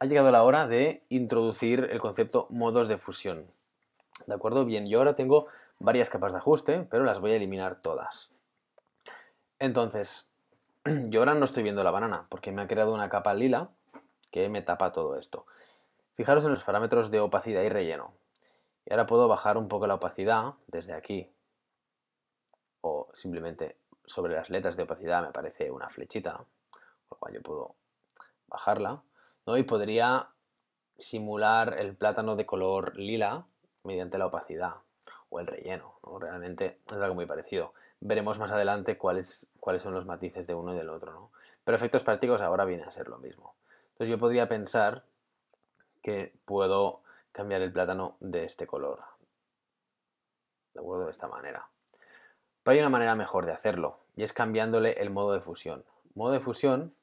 ha llegado la hora de introducir el concepto modos de fusión. ¿De acuerdo? Bien, yo ahora tengo varias capas de ajuste, pero las voy a eliminar todas. Entonces, yo ahora no estoy viendo la banana, porque me ha creado una capa lila que me tapa todo esto. Fijaros en los parámetros de opacidad y relleno. Y ahora puedo bajar un poco la opacidad desde aquí. O simplemente sobre las letras de opacidad me aparece una flechita, por lo cual yo puedo bajarla. Y podría simular el plátano de color lila mediante la opacidad o el relleno. Realmente es algo muy parecido. Veremos más adelante cuáles, cuáles son los matices de uno y del otro. ¿no? Pero efectos prácticos ahora viene a ser lo mismo. Entonces yo podría pensar que puedo cambiar el plátano de este color. De acuerdo, de esta manera. Pero hay una manera mejor de hacerlo y es cambiándole el modo de fusión. Modo de fusión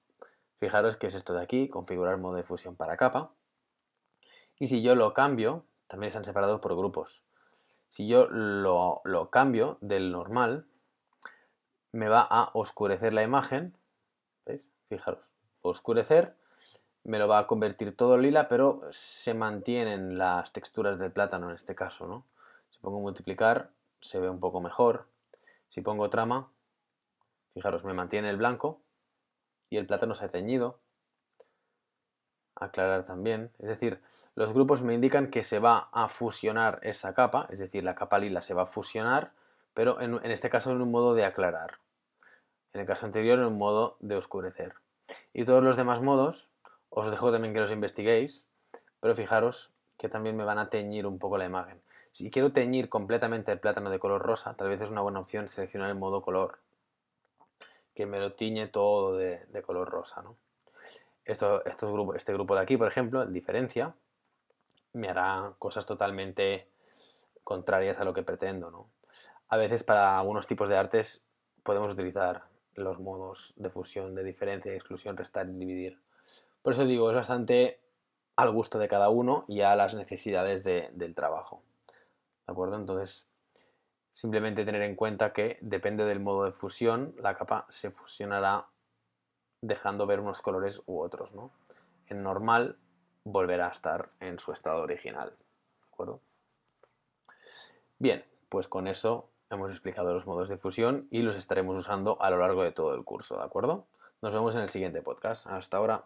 Fijaros que es esto de aquí, configurar modo de fusión para capa. Y si yo lo cambio, también están separados por grupos. Si yo lo, cambio del normal, me va a oscurecer la imagen. ¿Veis? Fijaros, oscurecer me lo va a convertir todo lila, pero se mantienen las texturas del plátano en este caso, ¿no? Si pongo multiplicar, se ve un poco mejor. Si pongo trama, fijaros, me mantiene el blanco, y el plátano se ha teñido. Aclarar también. Es decir, los grupos me indican que se va a fusionar esa capa, es decir, la capa lila se va a fusionar, pero en, este caso en un modo de aclarar. En el caso anterior en un modo de oscurecer. Y todos los demás modos, os dejo también que los investiguéis, pero fijaros que también me van a teñir un poco la imagen. Si quiero teñir completamente el plátano de color rosa, tal vez es una buena opción seleccionar el modo color me lo tiñe todo de, color rosa. Esto, estos grupos, este grupo de aquí, por ejemplo, diferencia, me hará cosas totalmente contrarias a lo que pretendo. A veces para algunos tipos de artes podemos utilizar los modos de fusión, de diferencia, de exclusión, restar y dividir. Por eso digo, es bastante al gusto de cada uno y a las necesidades del trabajo. ¿De acuerdo? Entonces, Simplemente tener en cuenta que depende del modo de fusión, la capa se fusionará dejando ver unos colores u otros. ¿no? En normal volverá a estar en su estado original. ¿de acuerdo? Bien, pues con eso hemos explicado los modos de fusión y los estaremos usando a lo largo de todo el curso, ¿de acuerdo? Nos vemos en el siguiente podcast. Hasta ahora.